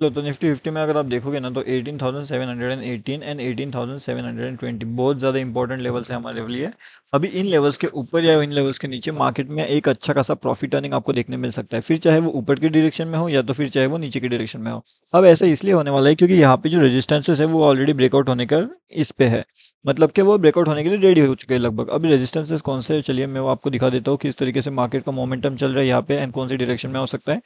hello तो Nifty fifty में अगर आप देखोगे ना तो 18,718 एंड 18,720 बहुत ज़्यादा इंपॉर्टेंट लेवल्स है हमारे लिए अभी इन लेवल्स के ऊपर या इन लेवल्स के नीचे मार्केट में एक अच्छा खासा प्रॉफिट अर्निंग आपको देखने मिल सकता है फिर चाहे वो ऊपर की डायरेक्शन में हो या तो फिर चाहे वो नीचे के डायरेक्शन में हो अब ऐसा इसलिए होने वाला है क्योंकि यहाँ पे जो रेजिस्टेंसेस है वो ऑलरेडी ब्रेकआउट होने का इस पे है मतलब कि वो ब्रेकआउट होने के लिए रेडी हो चुके हैं लगभग अभी रेजिस्टेंसेस कौन से चलिए मैं वो आपको दिखा देता हूँ किस तरीके से मार्केट का मोमेंटम चल रहा है यहाँ पे एंड कौन सी डायरेक्शन में हो सकता है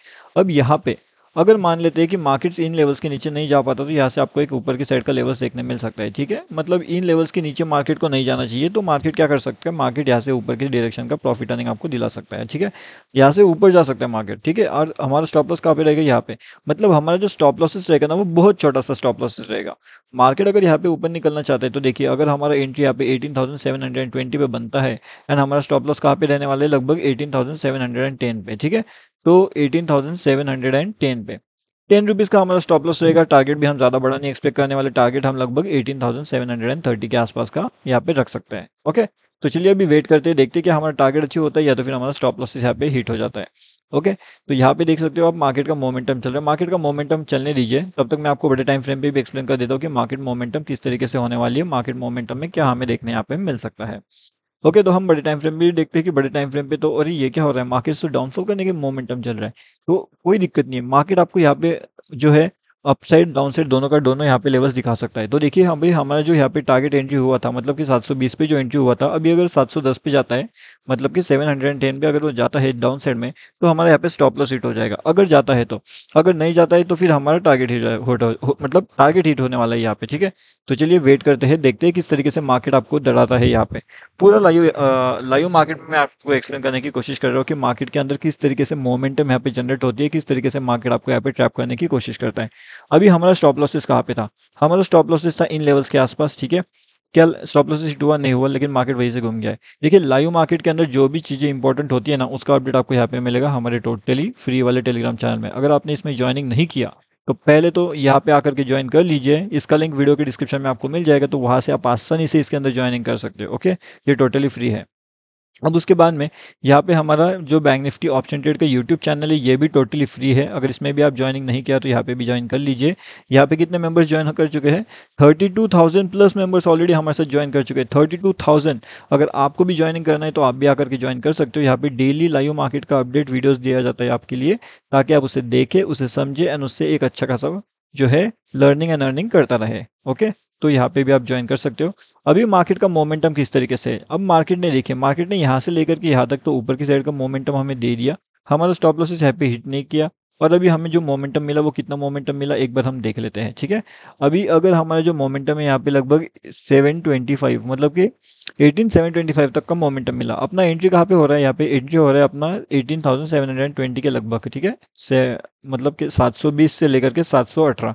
अब यहाँ पे अगर मान लेते हैं कि मार्केट्स इन लेवल्स के नीचे नहीं जा पाता तो यहाँ से आपको एक ऊपर की साइड का लेवल्स देखने मिल सकता है ठीक है मतलब इन लेवल्स के नीचे मार्केट को नहीं जाना चाहिए तो मार्केट क्या कर सकता है मार्केट यहाँ से ऊपर की डायरेक्शन का प्रॉफिट अर्निंग आपको दिला सकता है ठीक है यहाँ से ऊपर जा सकता है मार्केट ठीक है और हमारा स्टॉप लॉस कहाँ रहेगा यहाँ पे मतलब हमारा जो स्टॉप लॉसेस रहेगा ना वो बहुत छोटा सा स्टॉप लॉसेस रहेगा मार्केट अगर यहाँ पे ऊपर निकलना चाहते हैं तो देखिए अगर हमारा एंट्री यहाँ पे ट्वेंटी पे बनता है एंड हमारा स्टॉप लॉस कहाँ पे रहने सेवन हंड्रेड लगभग टेन पे ठीक है तो eighteen thousand seven hundred and ten पे टेन रुपीज़ का हमारा स्टॉप लॉस रहेगा टारगेट भी हम ज़्यादा बड़ा नहीं एक्सपेक्ट करने वाले टारगेट हम लगभग eighteen thousand seven hundred and thirty के आसपास का यहाँ पे रख सकते हैं ओके तो चलिए अभी वेट करते हैं देखते हैं कि हमारा टारगेट अच्छी होता है या तो फिर हमारा स्टॉप लॉस यहाँ पे हिट हो जाता है ओके तो यहाँ पे देख सकते हो आप मार्केट का मोमेंटम चल रहा है मार्केट का मोमेंटम चलने दीजिए तब तक मैं आपको बड़े टाइम फ्रेम पे भी एक्सप्लेन कर देता हूँ कि मार्केट मोमेंटम किस तरीके से होने वाली है मार्केट मोमेंटम में क्या हमें देखने यहाँ पे मिल सकता है ओके okay, तो हम बड़े टाइम फ्रेम पे देखते हैं कि बड़े टाइम फ्रेम पे तो अरे ये क्या हो रहा है मार्केट तो डाउनफॉल करने के मोमेंटम चल रहा है तो कोई दिक्कत नहीं है मार्केट आपको यहाँ पे जो है अपसाइड डाउनसाइड दोनों का दोनों यहाँ पे लेवल्स दिखा सकता है तो देखिए हम भाई हमारा जो यहाँ पे टारगेट एंट्री हुआ था मतलब कि 720 पे जो एंट्री हुआ था अभी अगर 710 पे जाता है मतलब कि 710 पे अगर वो जाता है डाउन साइड में तो हमारा यहाँ पे स्टॉप लॉस हिट हो जाएगा अगर जाता है तो अगर नहीं जाता है तो फिर हमारा टारगेट हिट हो, हो, मतलब टारगेट हिट होने वाला है यहाँ पे ठीक है तो चलिए वेट करते हैं देखते हैं किस तरीके से मार्केट आपको दड़ाता है यहाँ पे पूरा लाइव लाइव मार्केट में आपको एक्सप्लेन करने की कोशिश कर रहा हूँ कि मार्केट के अंदर किस तरीके से मोमेंटम यहाँ पे जनरेट होती है किस तरीके से मार्केट आपको यहाँ पे ट्रैप करने की कोशिश करता है अभी हमारा स्टॉप लॉसेस कहाँ पे था हमारा स्टॉप लॉसेस था इन लेवल्स के आसपास ठीक है क्या स्टॉप लॉसेस हुआ नहीं हुआ लेकिन मार्केट वहीं से घूम गया है देखिए लाइव मार्केट के अंदर जो भी चीज़ें इंपॉर्टेंट होती है ना उसका अपडेट आपको यहाँ पे मिलेगा हमारे टोटली फ्री वाले टेलीग्राम चैनल में अगर आपने इसमें ज्वाइनिंग नहीं किया तो पहले तो यहाँ पे आकर के ज्वाइन कर लीजिए इसका लिंक वीडियो के डिस्क्रिप्शन में आपको मिल जाएगा तो वहाँ से आप आसानी से इसके अंदर ज्वाइनिंग कर सकते हो ओके ये टोटली फ्री है अब उसके बाद में यहाँ पे हमारा जो बैंक निफ्टी ऑप्शन ट्रेड का यूट्यूब चैनल है ये भी टोटली फ्री है अगर इसमें भी आप ज्वाइनिंग नहीं किया तो यहाँ पे भी ज्वाइन कर लीजिए यहाँ पे कितने मेंबर्स ज्वाइन कर चुके हैं thirty two thousand plus members already हमारे साथ ज्वाइन कर चुके हैं थर्टी टू थाउजेंड अगर आपको भी ज्वाइनिंग करना है तो आप भी आकर के ज्वाइन कर सकते हो यहाँ पर डेली लाइव मार्केट का अपडेट वीडियोज़ दिया जाता है आपके लिए ताकि आप उसे देखें उसे समझें एंड उससे एक अच्छा खासा जो है लर्निंग एंड अर्निंग करता रहे ओके तो यहाँ पे भी आप ज्वाइन कर सकते हो अभी मार्केट का मोमेंटम किस तरीके से है अब मार्केट ने देखिए मार्केट ने यहाँ से लेकर के यहाँ तक तो ऊपर की साइड का मोमेंटम हमें दे दिया हमारा स्टॉप लॉसेस हैप्पी हिट नहीं किया और अभी हमें जो मोमेंटम मिला वो कितना मोमेंटम मिला एक बार हम देख लेते हैं ठीक है अभी अगर हमारा जो मोमेंटम है यहाँ पे लगभग 725 मतलब कि 18725 तक का मोमेंटम मिला अपना एंट्री कहाँ पे हो रहा है यहाँ पे एंट्री हो रहा है अपना 18720 के लगभग ठीक है से मतलब कि 720 से लेकर के सात अठारह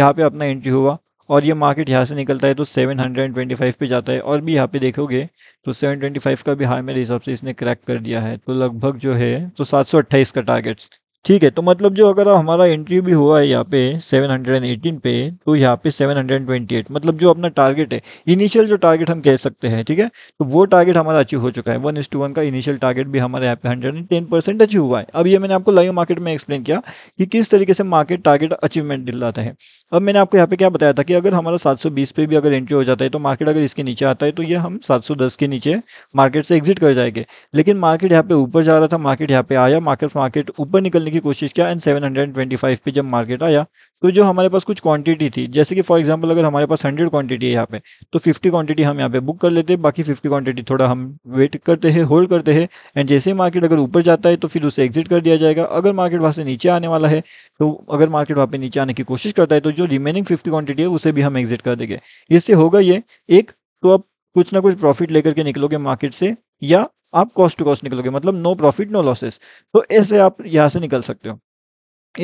यहाँ पे अपना एंट्री हुआ और ये मार्केट यहाँ से निकलता है तो 725 पे जाता है और भी यहाँ पे देखोगे तो 725 का भी हाई मेरे हिसाब से इसने क्रैक कर दिया है तो लगभग जो है तो 728 का टारगेट्स ठीक है तो मतलब जो अगर हमारा एंट्री भी हुआ है यहाँ पे 718 पे तो यहाँ पे 728 मतलब जो अपना टारगेट है इनिशियल जो टारगेट हम कह सकते हैं ठीक है तो वो टारगेट हमारा अचीव हो चुका है वन इस टू वन का इनिशियल टारगेट भी हमारे यहाँ पे 110 परसेंट अचीव हुआ है अब ये मैंने आपको लाइव मार्केट में एक्सप्लेन किया कि किस तरीके से मार्केट टारगेट अचीवमेंट दिलाता है अब मैंने आपको यहाँ पे क्या बताया था कि अगर हमारा सात पे भी अगर एंट्री हो जाता है तो मार्केट अगर इसके नीचे आता है तो ये हम सात के नीचे मार्केट से एग्जिट कर जाएंगे लेकिन मार्केट यहाँ पे ऊपर जा रहा था मार्केट यहाँ पे आया मार्केट मार्केट ऊपर निकलने की की कोशिश किया एंड फाइव पे जब मार्केट आया तो जो हमारे पास कुछ क्वांटिटी थी जैसे कि फॉर एग्जांपल अगर हमारे पास 100 क्वांटिटी है यहाँ पे तो 50 क्वांटिटी हम यहाँ पे बुक कर लेते हैं बाकी 50 क्वांटिटी थोड़ा हम वेट करते हैं होल्ड करते हैं एंड जैसे ही मार्केट अगर ऊपर जाता है तो फिर उसे एग्जिट कर दिया जाएगा अगर मार्केट वहाँ से नीचे आने वाला है तो अगर मार्केट वहाँ पर नीचे आने की कोशिश करता है तो जो रिमेनिंग फिफ्टी क्वांटिटी है उसे भी हम एग्जिट कर देंगे इससे होगा ये एक तो आप कुछ ना कुछ प्रॉफिट लेकर के निकलोगे मार्केट से या आप कॉस्ट टू कॉस्ट निकलोगे मतलब नो प्रॉफिट नो लॉसेस तो ऐसे आप यहाँ से निकल सकते हो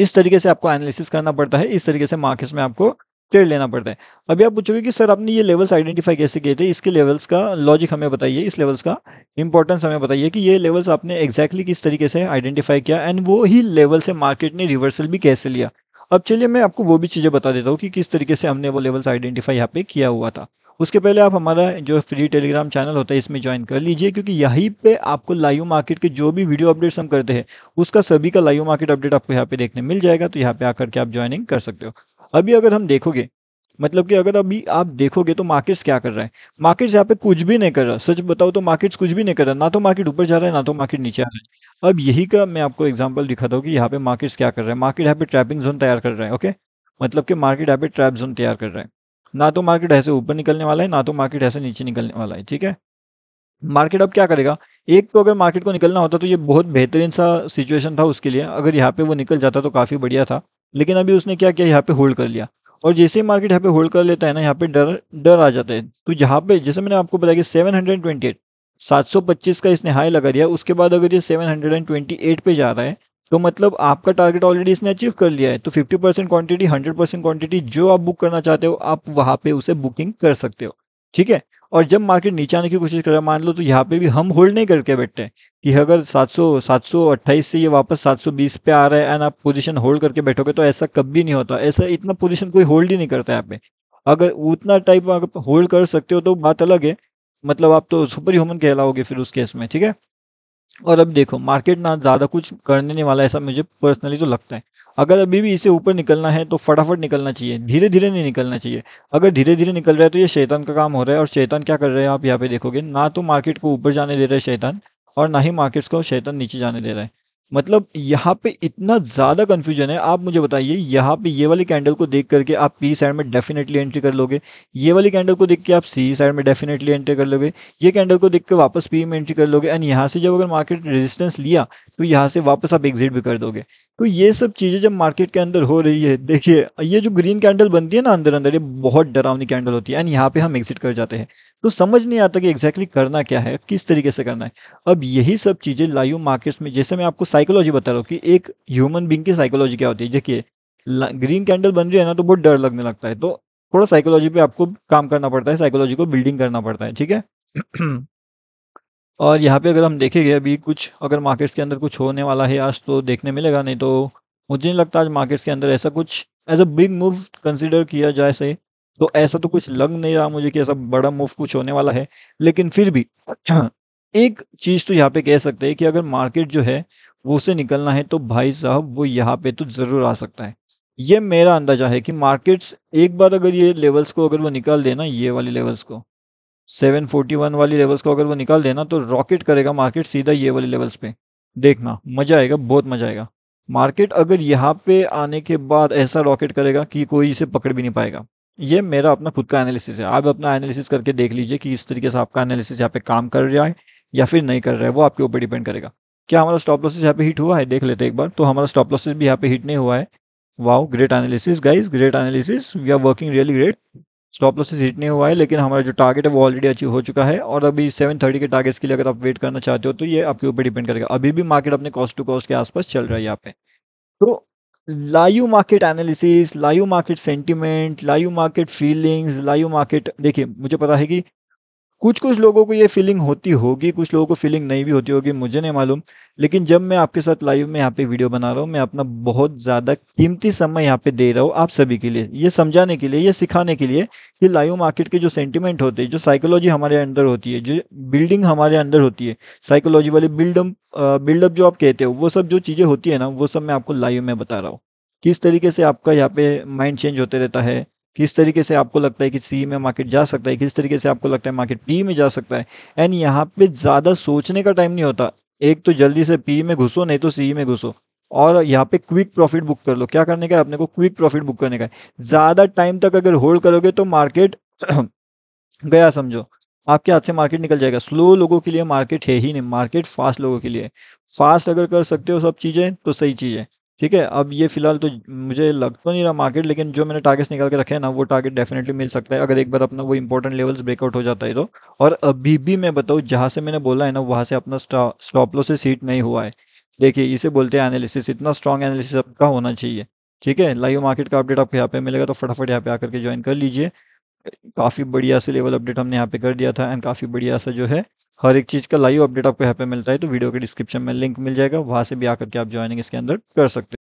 इस तरीके से आपको एनालिसिस करना पड़ता है इस तरीके से मार्केट्स में आपको ट्रेड लेना पड़ता है अभी आप पूछोगे कि सर आपने ये लेवल्स आइडेंटिफाई कैसे किए थे इसके लेवल्स का लॉजिक हमें बताइए इस लेवल्स का इंपॉर्टेंस हमें बताइए कि ये लेवल्स आपने एक्जैक्टली exactly किस तरीके से आइडेंटिफाई किया एंड वो ही लेवल से मार्केट ने रिवर्सल भी कैसे लिया अब चलिए मैं आपको वो भी चीज़ें बता देता हूँ कि किस तरीके से हमने वो लेवल्स आइडेंटिफाई यहाँ पे किया हुआ था उसके पहले आप हमारा जो फ्री टेलीग्राम चैनल होता है इसमें ज्वाइन कर लीजिए क्योंकि यहीं पे आपको लाइव मार्केट के जो भी वीडियो अपडेट्स हम करते हैं उसका सभी का लाइव मार्केट अपडेट आपको यहाँ पे देखने मिल जाएगा तो यहाँ पे आकर के आप ज्वाइनिंग कर सकते हो अभी अगर हम देखोगे मतलब कि अगर अभी आप देखोगे तो मार्केट्स क्या कर रहा है मार्केट्स यहाँ पे कुछ भी नहीं कर रहा सच बताओ तो मार्केट्स कुछ भी नहीं कर रहा ना तो मार्केट ऊपर जा रहा है ना तो मार्केट नीचे आ रहा है अब यही का मैं आपको एग्जांपल दिखाता हूँ कि यहाँ पे मार्केट्स क्या कर रहा है मार्केट यहाँ पे ट्रैपिंग जोन तैयार कर रहा है ओके मतलब कि मार्केट यहाँ पे ट्रैप जोन तैयार कर रहा है ना तो मार्केट ऐसे ऊपर निकलने वाला है ना तो मार्केट ऐसे नीचे निकलने वाला है ठीक है मार्केट अब क्या करेगा एक तो अगर मार्केट को निकलना होता तो ये बहुत बेहतरीन सा सिचुएशन था उसके लिए अगर यहाँ पे वो निकल जाता तो काफ़ी बढ़िया था लेकिन अभी उसने क्या किया यहाँ पे होल्ड कर लिया और जैसे ही मार्केट यहाँ पे होल्ड कर लेता है ना यहाँ पे डर डर आ जाता है तो यहाँ पे जैसे मैंने आपको बताया कि सेवन हंड्रेड ट्वेंटी एट सात सौ पच्चीस का इसने हाई लगा दिया उसके बाद अगर ये seven hundred and twenty eight पे जा रहा है तो मतलब आपका टारगेट ऑलरेडी इसने अचीव कर लिया है तो 50 percent quantity hundred percent quantity जो आप बुक करना चाहते हो आप वहाँ पे उसे बुकिंग कर सकते हो ठीक है और जब मार्केट नीचे आने की कोशिश कर रहा है मान लो तो यहाँ पे भी हम होल्ड नहीं करके बैठते हैं कि अगर 700 728 से ये वापस 720 पे आ रहा है एंड आप पोजीशन होल्ड करके बैठोगे तो ऐसा कभी नहीं होता ऐसा इतना पोजीशन कोई होल्ड ही नहीं करता यहाँ पे अगर उतना टाइप होल्ड कर सकते हो तो बात अलग है मतलब आप तो सुपर ह्यूमन कहलाओगे फिर उस केस में ठीक है और अब देखो मार्केट ना ज़्यादा कुछ करने वाला ऐसा मुझे पर्सनली तो लगता है अगर अभी भी इसे ऊपर निकलना है तो फटाफट निकलना चाहिए धीरे धीरे नहीं निकलना चाहिए अगर धीरे धीरे निकल रहा है तो ये शैतान का काम हो रहा है और शैतान क्या कर रहे हैं आप यहाँ पे देखोगे ना तो मार्केट को ऊपर जाने दे रहे हैं शैतान और ना ही मार्केट्स को शैतान नीचे जाने दे रहा है मतलब यहाँ पे इतना ज़्यादा कन्फ्यूजन है आप मुझे बताइए यहाँ पे ये वाली कैंडल को देख करके आप पी साइड में डेफिनेटली एंट्री कर लोगे ये वाली कैंडल को देख के आप सी साइड में डेफिनेटली एंट्री कर लोगे ये कैंडल को देख के वापस पी में एंट्री कर लोगे एंड यहाँ से जब अगर मार्केट रेजिस्टेंस लिया तो यहाँ से वापस आप एग्जिट भी कर दोगे तो ये सब चीज़ें जब मार्केट के अंदर हो रही है देखिए ये जो ग्रीन कैंडल बनती है ना अंदर अंदर ये बहुत डरावनी कैंडल होती है एंड यहाँ पर हम एग्जिट कर जाते हैं तो समझ नहीं आता कि एग्जैक्टली करना क्या है किस तरीके से करना है अब यही सब चीज़ें लाइव मार्केट्स में जैसे मैं आपको साइड साइकोलॉजी बता रहा हूँ कि एक ह्यूमन बींग की साइकोलॉजी क्या होती है देखिए ग्रीन कैंडल बन रही है ना तो बहुत डर लगने लगता है तो थोड़ा साइकोलॉजी पे आपको काम करना पड़ता है साइकोलॉजी को बिल्डिंग करना पड़ता है ठीक है और यहाँ पे अगर हम देखेंगे अभी कुछ अगर मार्केट्स के अंदर कुछ होने वाला है आज तो देखने मिलेगा नहीं तो मुझे नहीं लगता आज मार्केट्स के अंदर ऐसा कुछ as a big move consider किया जाए से तो ऐसा तो कुछ लग नहीं रहा मुझे कि ऐसा बड़ा मूव कुछ होने वाला है लेकिन फिर भी एक चीज़ तो यहाँ पे कह सकते हैं कि अगर मार्केट जो है वो से निकलना है तो भाई साहब वो यहाँ पे तो ज़रूर आ सकता है ये मेरा अंदाज़ा है कि मार्केट्स एक बार अगर ये लेवल्स को अगर वो निकाल देना ये वाले लेवल्स को 741 वाली लेवल्स को अगर वो निकाल देना तो रॉकेट करेगा मार्केट सीधा ये वाले लेवल्स पे देखना मज़ा आएगा बहुत मज़ा आएगा मार्केट अगर यहाँ पे आने के बाद ऐसा रॉकेट करेगा कि कोई इसे पकड़ भी नहीं पाएगा ये मेरा अपना खुद का एनालिसिस है आप अपना एनालिसिस करके देख लीजिए कि इस तरीके से आपका एनालिसिस यहाँ पे काम कर रहा है या फिर नहीं कर रहा है वो आपके ऊपर डिपेंड करेगा क्या हमारा स्टॉप लॉसेज यहाँ पे हिट हुआ है देख लेते हैं एक बार तो हमारा स्टॉप लॉसेज भी यहाँ पे हिट नहीं हुआ है wow great analysis guys great analysis we are working really great stop losses hit नहीं हुआ है लेकिन हमारा जो टारगेट है वो ऑलरेडी अचीव हो चुका है और अभी थर्टी के टारगेट्स के लिए अगर आप वेट करना चाहते हो तो ये आपके ऊपर डिपेंड करेगा अभी भी मार्केट अपने कॉस्ट टू कॉस्ट के आसपास चल रहा है यहाँ पे तो live market analysis live market sentiment live market feelings live market देखिए मुझे पता है कि कुछ कुछ लोगों को ये फीलिंग होती होगी कुछ लोगों को फीलिंग नहीं भी होती होगी मुझे नहीं मालूम लेकिन जब मैं आपके साथ लाइव में यहाँ पे वीडियो बना रहा हूँ मैं अपना बहुत ज़्यादा कीमती समय यहाँ पे दे रहा हूँ आप सभी के लिए ये समझाने के लिए ये सिखाने के लिए कि लाइव मार्केट के जो सेंटिमेंट होते हैं जो साइकोलॉजी हमारे अंदर होती है जो बिल्डिंग हमारे अंदर होती है साइकोलॉजी वाली बिल्डअप बिल्डअप जो आप कहते हो वो सब जो चीज़ें होती है ना वो सब मैं आपको लाइव में बता रहा हूँ किस तरीके से आपका यहाँ पे माइंड चेंज होते रहता है किस तरीके से आपको लगता है कि सी में मार्केट जा सकता है किस तरीके से आपको लगता है मार्केट पी में जा सकता है एंड यहाँ पे ज़्यादा सोचने का टाइम नहीं होता एक तो जल्दी से पी में घुसो नहीं तो सी में घुसो और यहाँ पे क्विक प्रॉफिट बुक कर लो क्या करने का है अपने को क्विक प्रॉफिट बुक करने का है ज़्यादा टाइम तक अगर होल्ड करोगे तो मार्केट गया समझो आपके हाथ से मार्केट निकल जाएगा स्लो लोगों के लिए मार्केट है ही नहीं मार्केट फास्ट लोगों के लिए फास्ट अगर कर सकते हो सब चीज़ें तो सही चीज़ है ठीक है अब ये फ़िलहाल तो मुझे लग तो नहीं रहा मार्केट लेकिन जो मैंने टारगेट्स निकाल के रखे हैं ना वो टारगेट डेफिनेटली मिल सकता है अगर एक बार अपना वो इंपॉर्टेंट लेवल्स ब्रेकआउट हो जाता है तो और अभी भी मैं बताऊँ जहाँ से मैंने बोला है ना वहाँ से अपना स्टॉप लॉस से सीट नहीं हुआ है देखिए इसे बोलते हैं एनालिसिस इतना स्ट्रॉन्ग एनालिसिस आपका होना चाहिए ठीक है लाइव मार्केट का अपडेट आपको यहाँ पे मिलेगा तो फटाफट यहाँ पे आकर के ज्वाइन कर लीजिए काफ़ी बढ़िया से लेवल अपडेट हमने यहाँ पे कर दिया था एंड काफ़ी बढ़िया सा जो है हर एक चीज़ का लाइव अपडेट आपको यहाँ पे मिलता है तो वीडियो के डिस्क्रिप्शन में लिंक मिल जाएगा वहाँ से भी आकर के आप ज्वाइनिंग इसके अंदर कर सकते हैं